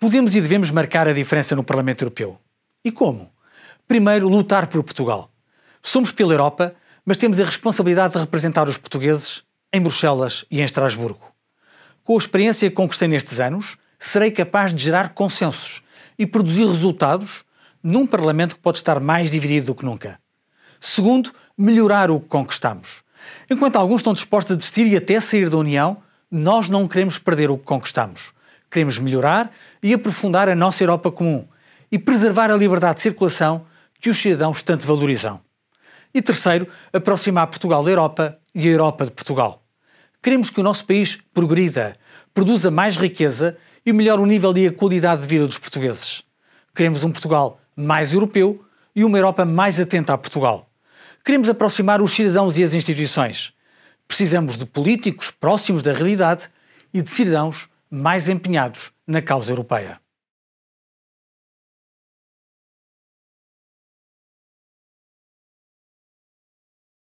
Podemos e devemos marcar a diferença no Parlamento Europeu. E como? Primeiro, lutar por Portugal. Somos pela Europa, mas temos a responsabilidade de representar os portugueses em Bruxelas e em Estrasburgo. Com a experiência que conquistei nestes anos, serei capaz de gerar consensos e produzir resultados num Parlamento que pode estar mais dividido do que nunca. Segundo, melhorar o que conquistamos. Enquanto alguns estão dispostos a desistir e até sair da União, nós não queremos perder o que conquistamos. Queremos melhorar e aprofundar a nossa Europa comum e preservar a liberdade de circulação que os cidadãos tanto valorizam. E terceiro, aproximar Portugal da Europa e a Europa de Portugal. Queremos que o nosso país progrida, produza mais riqueza e melhore o nível e a qualidade de vida dos portugueses. Queremos um Portugal mais europeu e uma Europa mais atenta a Portugal. Queremos aproximar os cidadãos e as instituições. Precisamos de políticos próximos da realidade e de cidadãos mais empenhados na causa europeia.